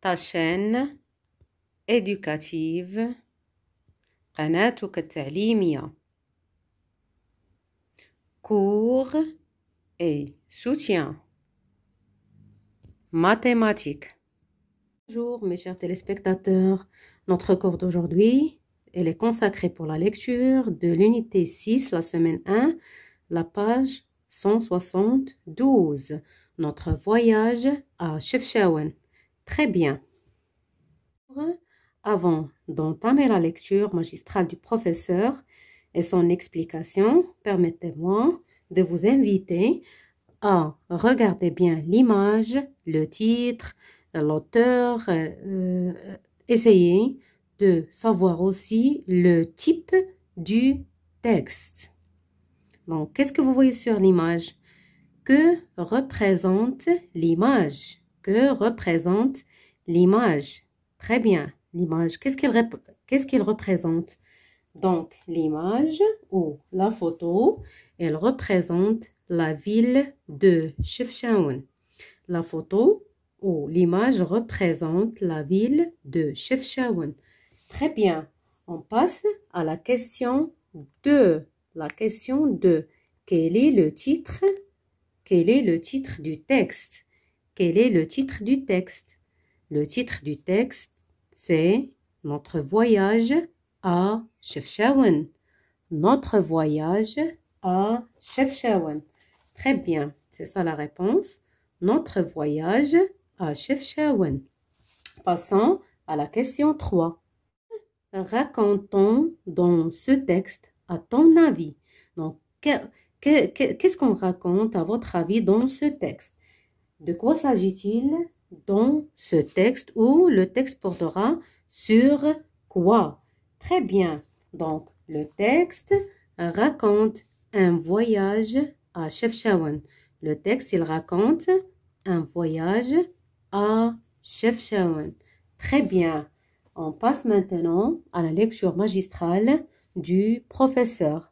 ta chaîne éducative قناتك التعليمية cours et soutien mathématiques Bonjour mes chers téléspectateurs, notre cours d'aujourd'hui, est consacré pour la lecture de l'unité 6, la semaine 1, la page 172, notre voyage à Chefchaouen. Très bien. Avant d'entamer la lecture magistrale du professeur et son explication, permettez-moi de vous inviter à regarder bien l'image, le titre, l'auteur, euh, euh, essayez de savoir aussi le type du texte. Donc, qu'est-ce que vous voyez sur l'image? Que représente l'image? que représente l'image. Très bien, l'image, qu'est-ce qu'elle représente Donc, l'image ou la photo, elle représente la ville de Chefchaouen. La photo ou l'image représente la ville de Chefchaouen. Très bien, on passe à la question 2. La question 2. Quel est le titre Quel est le titre du texte quel est le titre du texte Le titre du texte, c'est Notre voyage à Chefchaouen. Notre voyage à Chefchaouen. Très bien, c'est ça la réponse. Notre voyage à Chefchaouen. Passons à la question 3. Racontons dans ce texte, à ton avis. Donc, qu'est-ce qu'on raconte à votre avis dans ce texte de quoi s'agit-il dans ce texte ou le texte portera sur quoi Très bien. Donc, le texte raconte un voyage à Chefchaouen. Le texte, il raconte un voyage à Chefchaouen. Très bien. On passe maintenant à la lecture magistrale du professeur.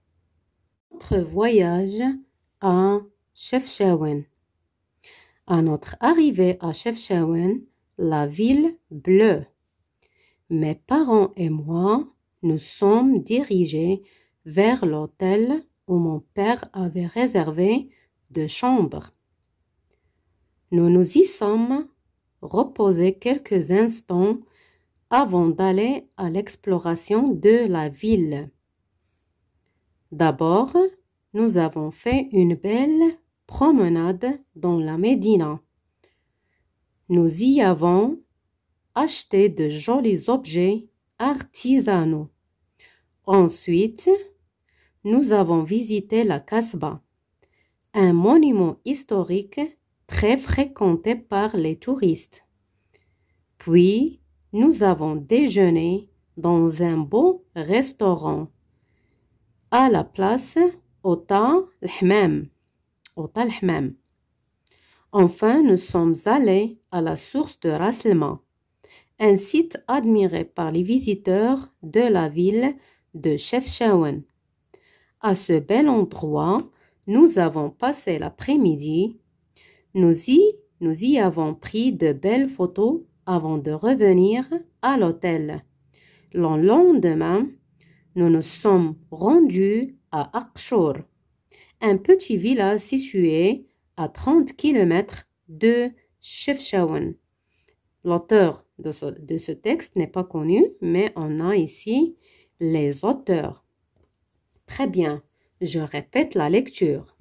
Notre voyage à Chefchaouen à notre arrivée à Chefchaouen, la ville bleue. Mes parents et moi nous sommes dirigés vers l'hôtel où mon père avait réservé deux chambres. Nous nous y sommes reposés quelques instants avant d'aller à l'exploration de la ville. D'abord, nous avons fait une belle promenade dans la Médina. Nous y avons acheté de jolis objets artisanaux. Ensuite, nous avons visité la Casbah, un monument historique très fréquenté par les touristes. Puis, nous avons déjeuné dans un beau restaurant à la place Ota Lhmem au Enfin, nous sommes allés à la source de Raslema, un site admiré par les visiteurs de la ville de Chefchaouen. À ce bel endroit, nous avons passé l'après-midi. Nous y, nous y avons pris de belles photos avant de revenir à l'hôtel. Le lendemain, nous nous sommes rendus à Aqchour un petit village situé à 30 km de Chefchaouen. L'auteur de ce, texte n'est pas connu, mais on a ici les auteurs. Très bien, je répète la lecture.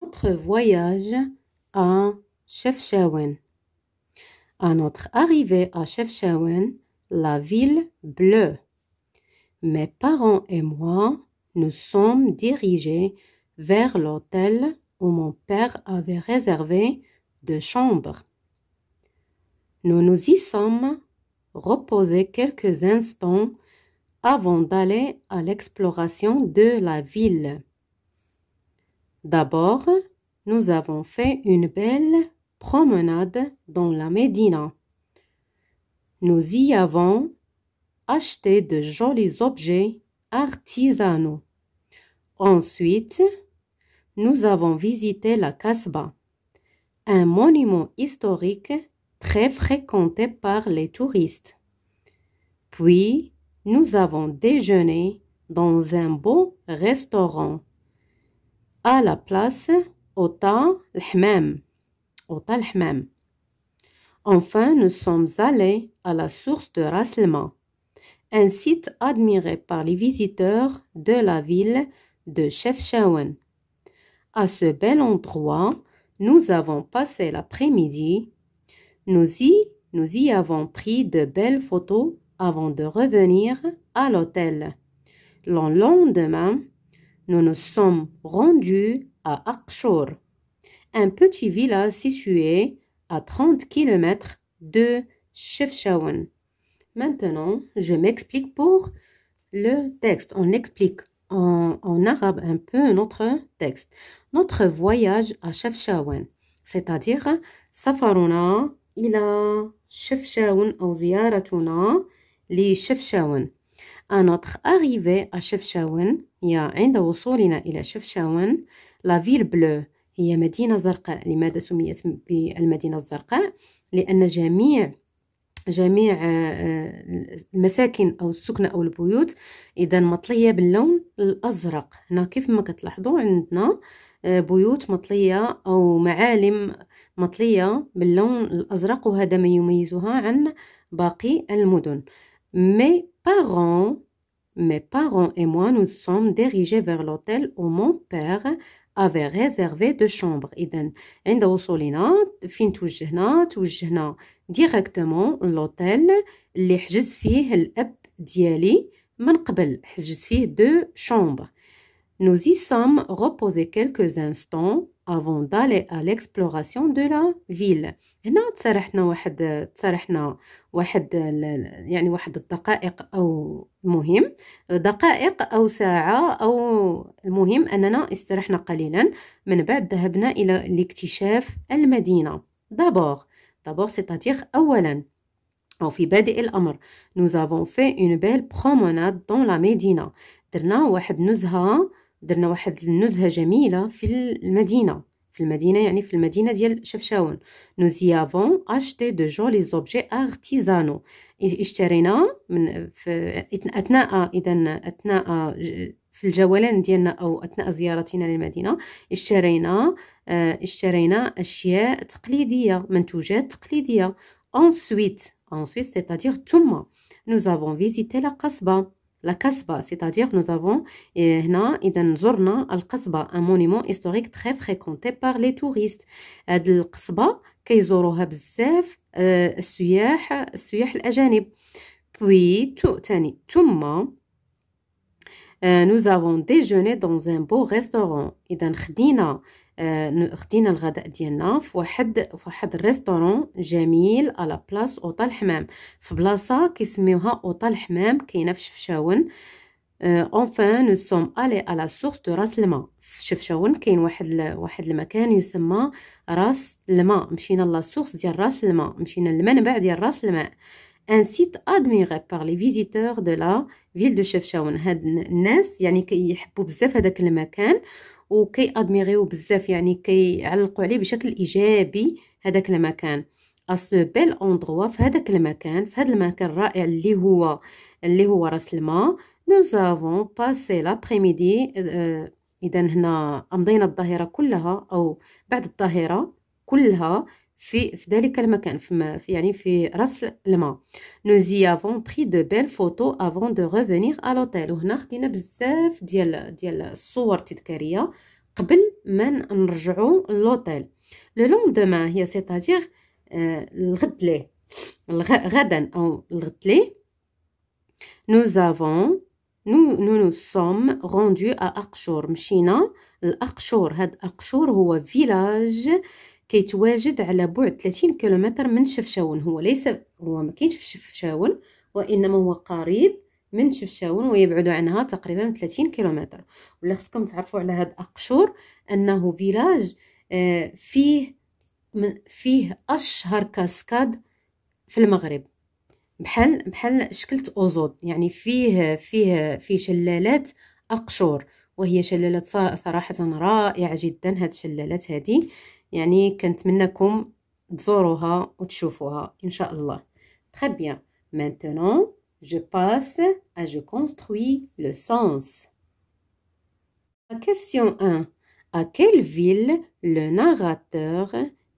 Notre voyage à Chefchaouen. À notre arrivée à Chefchaouen, la ville bleue. Mes parents et moi nous sommes dirigés vers l'hôtel où mon père avait réservé deux chambres. Nous nous y sommes reposés quelques instants avant d'aller à l'exploration de la ville. D'abord, nous avons fait une belle promenade dans la Médina. Nous y avons acheté de jolis objets artisanaux. Ensuite, nous avons visité la Kasbah, un monument historique très fréquenté par les touristes. Puis, nous avons déjeuné dans un beau restaurant à la place Ota Lhmem. Enfin, nous sommes allés à la source de Raslma, un site admiré par les visiteurs de la ville de Chefchaouen. À ce bel endroit, nous avons passé l'après-midi. Nous y, nous y avons pris de belles photos avant de revenir à l'hôtel. Le lendemain, nous nous sommes rendus à Akshor, un petit village situé à 30 km de Chefchaouen. Maintenant, je m'explique pour le texte. On explique en, en, arabe un peu notre texte. Notre voyage à Chefchaouen, c'est-à-dire ila Chefchaouen ou Ziaratuna li Chefchaouen. À notre arrivée à Chefchaouen, il y a هي عند وصولنا ila Chefchaouen, la ville bleue هي مدينة زرقاء. لماذا سميت بالمدينة الزرقاء؟ لأن جميع جميع آه، آه، المساكن او السكنه او البيوت اذا مطليه باللون الازرق هنا كيف ما كتلاحظوا عندنا آه، بيوت مطليه او معالم مطليه باللون الازرق وهذا ما يميزها عن باقي المدن مي بارون مي بارون اي moi نو سوم ديريجي vers لوتيل او مون بير avait réservé deux chambres اذا عند وصولنا فين توجهنا توجهنا directement l'hôtel اللي حجز فيه الاب ديالي من قبل حجز فيه دو chambres. Nous y sommes reposés quelques instants avant d'aller à l'exploration de la ville. هنا تسرحنا واحد تسرحنا واحد يعني واحد الدقائق او المهم دقائق أو ساعة أو المهم أننا استرحنا قليلا من بعد ذهبنا إلى لاكتشاف المدينة دابور دابور سي اولا أو في بادئ الأمر nous avons fait une belle promenade dans la مدينة درنا واحد نزهة درنا واحد النزهة جميلة في المدينة في المدينة يعني في المدينة ديال شفشاون nous y اشتي دو de jolis objets artisanaux اشترينا من في أثناء إذا أثناء في الجولان ديالنا أو أثناء زيارتنا للمدينة اشترينا آه، اشترينا أشياء تقليدية منتوجات تقليدية ensuite ensuite c'est-à-dire ثم nous avons visité la قصبة la kasba, c'est-à-dire nous avons هنا زرنا القصبة un monument historique très fréquenté par les touristes هاد القصبة كيزوروها بزاف السياح السياح الأجانب puis tout تاني ثم euh, nous avons déjeuné dans un beau restaurant d'un خدينا آه، خدينا الغداء ديالنا فواحد فواحد الريستورون جميل على بلاص اوطا الحمام في بلاصه كيسميوها اوطا الحمام كاينه في شفشاون اونفان نو سوم الي على سورس دو راس الماء في شفشاون كاين واحد واحد المكان يسمى راس الماء مشينا لا سورس ديال راس الماء مشينا للمنبع ديال راس الماء ان سيت ادميري بار لي فيزيتور دو لا فيل دو شفشاون هاد الناس يعني كيحبوا بزاف هذاك المكان وكي ادميغيو بزاف يعني علقوا عليه بشكل ايجابي هذاك المكان اسو بيل اوندروا في هذاك المكان في هذا المكان الرائع اللي هو اللي هو راس الماء نو زافون باسي لابريميدي اذا هنا امضينا الظهيره كلها او بعد الظهيره كلها في في ذلك المكان في يعني في راس الماء نو زي افون بري دو بيل فوتو افون دو ريفينير ا لوتيل وهنا خدينا بزاف ديال ديال الصور التذكاريه قبل ما نرجعوا لوتيل لو لوندومان هي سيتادير الغد ليه غدا او الغد ليه نو زافون نو نو نو سوم روندو ا أقشور مشينا الأقشور هاد أقشور هو فيلاج كيتواجد على بعد 30 كيلومتر من شفشاون هو ليس هو ما كاينش في شفشاون وانما هو قريب من شفشاون ويبعد عنها تقريبا 30 كيلومتر ولا خصكم تعرفوا على هذا اقشور انه فيلاج آه، فيه من فيه اشهر كاسكاد في المغرب بحال بحال شكلة اوزود يعني فيه فيه فيه شلالات اقشور وهي شلالات صراحه رائعه جدا هاد الشلالات هذه يعني كنتمنىكم تزوروها وتشوفوها ان شاء الله très bien maintenant je passe à je construis le sens question 1 à quelle ville le narrateur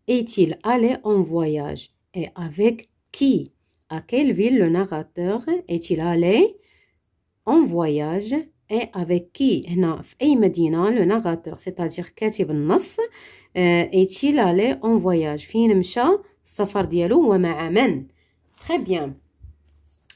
est-il allé en voyage et avec qui à quelle ville le narrateur est-il allé en voyage et avec qui هنا في le narrateur c'est-à-dire كاتب النص euh, est-il allé en voyage فين très bien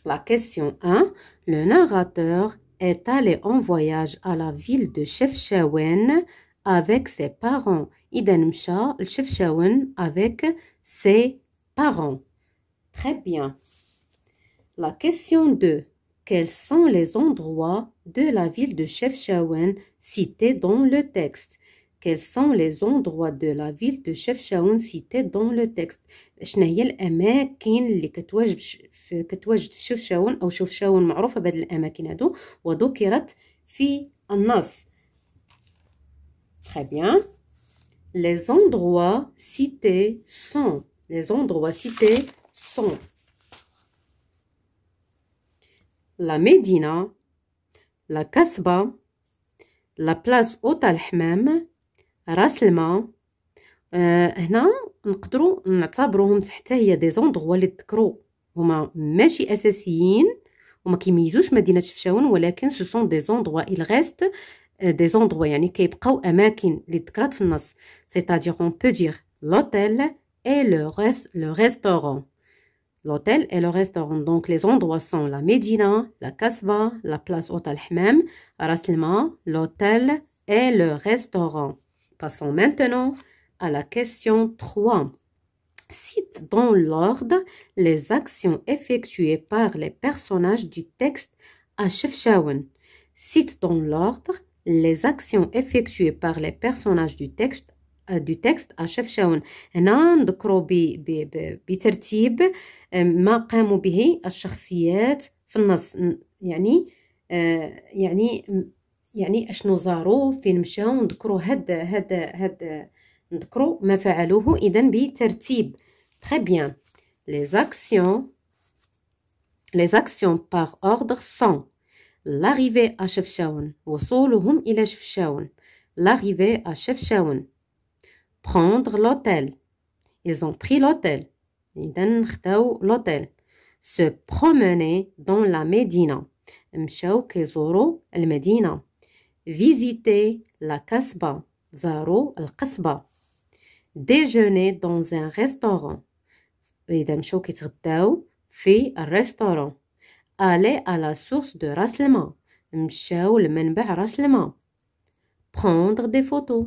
la question 1 le narrateur est allé en voyage à la ville de Chefchaouen avec ses parents idem مشى avec ses parents très bien la question 2 quels sont les endroits de la ville de Chefchaouen cités dans le texte Quels sont les endroits de la ville de Chefchaouen cités dans le texte شنو هي الاماكن اللي كتواجد في كتواجد في شفشاون او شفشاون معروفه بهاد الاماكن هادو وذكرت في النص très bien les endroits cités sont les endroits cités sont لا مدينة la كسبة la place أوطا al راس Raslma. آه هنا نقدروا نعتبروهم حتى هي دي زوندغوا اللي تذكروا هما ماشي اساسيين وما كيميزوش مدينه شفشاون ولكن سو سون دي زوندغوا il reste دي euh, زوندغوا يعني كيبقاو اماكن اللي ذكرات في النص سيتادير اون بو دير لوتيل اي لو ريس لو ريستورون l'hôtel et le restaurant. Donc les endroits sont la Médina, la casbah, la place Hôtel Hmem, Raslima, l'hôtel et le restaurant. Passons maintenant à la question 3. Cite dans l'ordre les actions effectuées par les personnages du texte à Chefchaouen. Cite dans l'ordre les actions effectuées par les personnages du texte دو تكست اشف شون هنا نذكروا بترتيب آه، ما قاموا به الشخصيات في النص يعني آه، يعني يعني اشنو زاروا فين مشاو نذكروا هاد هاد هاد نذكروا ما فعلوه اذا بترتيب تري بيان لي actions لي actions بار اوردر سون لاريفي ا شفشاون وصولهم الى شفشاون لاريفي ا شفشاون Prendre l'hôtel. Ils ont pris l'hôtel. Ils ont pris l'hôtel. Se promener dans la médina. Ils ont voyagé dans la médina. Visiter la casbah bas Ils la casse-bas. Déjeuner dans un restaurant. Ils ont voyagé dans un restaurant. Aller à la source de rassemblement. Ils ont voyagé dans la source de rassemblement. Prendre des photos.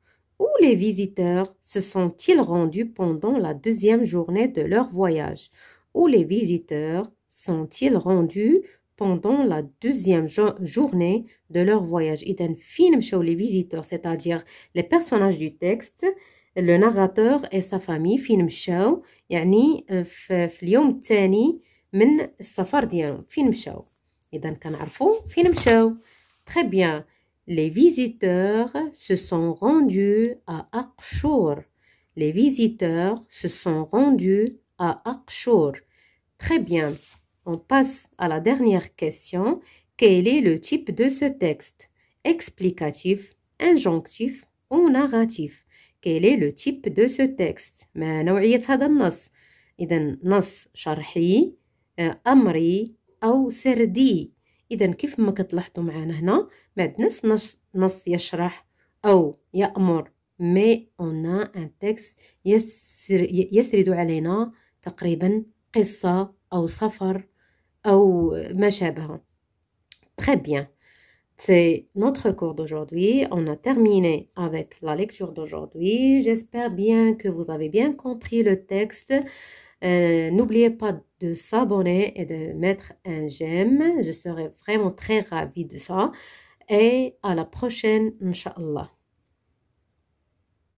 Où les visiteurs se sont-ils rendus pendant la deuxième journée de leur voyage Où les visiteurs sont-ils rendus pendant la deuxième journée de leur voyage Iden film show, les visiteurs c'est-à-dire les personnages du texte le narrateur et sa famille فين مشاو يعني في, tani, اليوم الثاني من السفر ديالهم فين مشاو إذا كنعرفوا فين مشاو très bien les visiteurs se sont rendus à Akshur. Les visiteurs se sont rendus à Akshur. Très bien. On passe à la dernière question. Quel est le type de ce texte Explicatif, injonctif ou narratif Quel est le type de ce texte هذا النص؟ نص اذا كيف ما كتلاحظوا معنا هنا ما عندناش نص, نص يشرح او يامر مي اون ان تكست يسر يسرد علينا تقريبا قصه او سفر او ما شابه très bien C'est notre cours d'aujourd'hui. On a terminé avec la lecture d'aujourd'hui. J'espère bien que vous avez bien compris le texte. Euh, n'oubliez pas de s'abonner et de mettre un j'aime. Je serai vraiment très ravie de ça. Et à la prochaine, Inch'Allah.